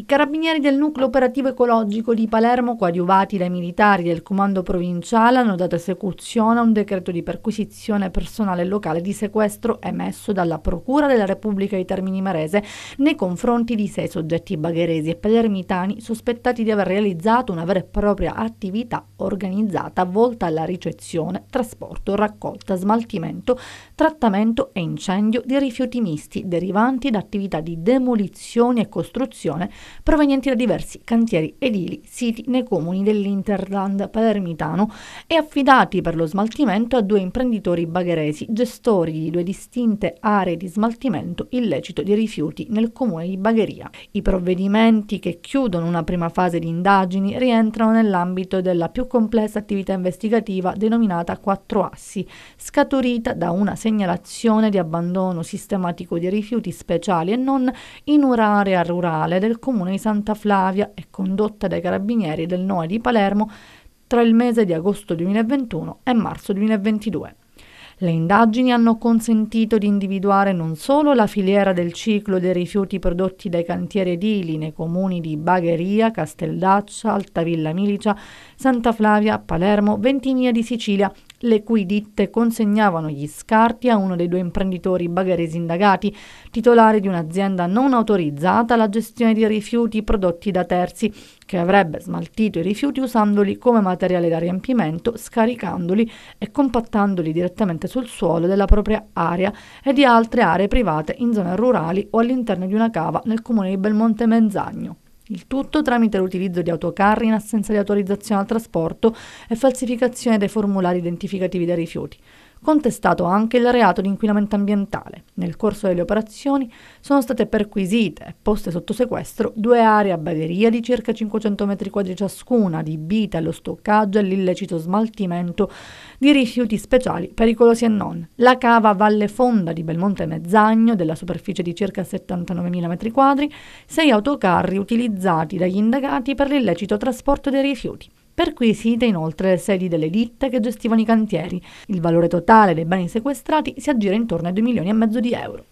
I carabinieri del nucleo operativo ecologico di Palermo, coadiuvati dai militari del comando provinciale, hanno dato esecuzione a un decreto di perquisizione personale locale di sequestro emesso dalla Procura della Repubblica di Termini Marese nei confronti di sei soggetti bagheresi e palermitani sospettati di aver realizzato una vera e propria attività organizzata volta alla ricezione, trasporto, raccolta, smaltimento, trattamento e incendio di rifiuti misti derivanti da attività di demolizione e costruzione provenienti da diversi cantieri edili siti nei comuni dell'Interland palermitano e affidati per lo smaltimento a due imprenditori bagheresi, gestori di due distinte aree di smaltimento illecito di rifiuti nel comune di Bagheria. I provvedimenti che chiudono una prima fase di indagini rientrano nell'ambito della più complessa attività investigativa denominata Quattro Assi, scaturita da una segnalazione di abbandono sistematico di rifiuti speciali e non in un'area rurale del comune di Santa Flavia e condotta dai carabinieri del NOE di Palermo tra il mese di agosto 2021 e marzo 2022. Le indagini hanno consentito di individuare non solo la filiera del ciclo dei rifiuti prodotti dai cantieri edili nei comuni di Bagheria, Casteldaccia, Altavilla Milicia, Santa Flavia, Palermo, Ventimia di Sicilia le cui ditte consegnavano gli scarti a uno dei due imprenditori bagheresi indagati, titolare di un'azienda non autorizzata alla gestione di rifiuti prodotti da terzi, che avrebbe smaltito i rifiuti usandoli come materiale da riempimento, scaricandoli e compattandoli direttamente sul suolo della propria area e di altre aree private in zone rurali o all'interno di una cava nel comune di Belmonte Menzagno. Il tutto tramite l'utilizzo di autocarri in assenza di autorizzazione al trasporto e falsificazione dei formulari identificativi dei rifiuti contestato anche il reato di inquinamento ambientale. Nel corso delle operazioni sono state perquisite e poste sotto sequestro due aree a Bagheria di circa 500 m2 ciascuna, adibite allo stoccaggio e all'illecito smaltimento di rifiuti speciali pericolosi e non. La cava Valle Fonda di Belmonte Mezzagno, della superficie di circa 79.000 m2, sei autocarri utilizzati dagli indagati per l'illecito trasporto dei rifiuti. Perquisite inoltre le sedi delle ditte che gestivano i cantieri. Il valore totale dei beni sequestrati si aggira intorno ai 2 milioni e mezzo di euro.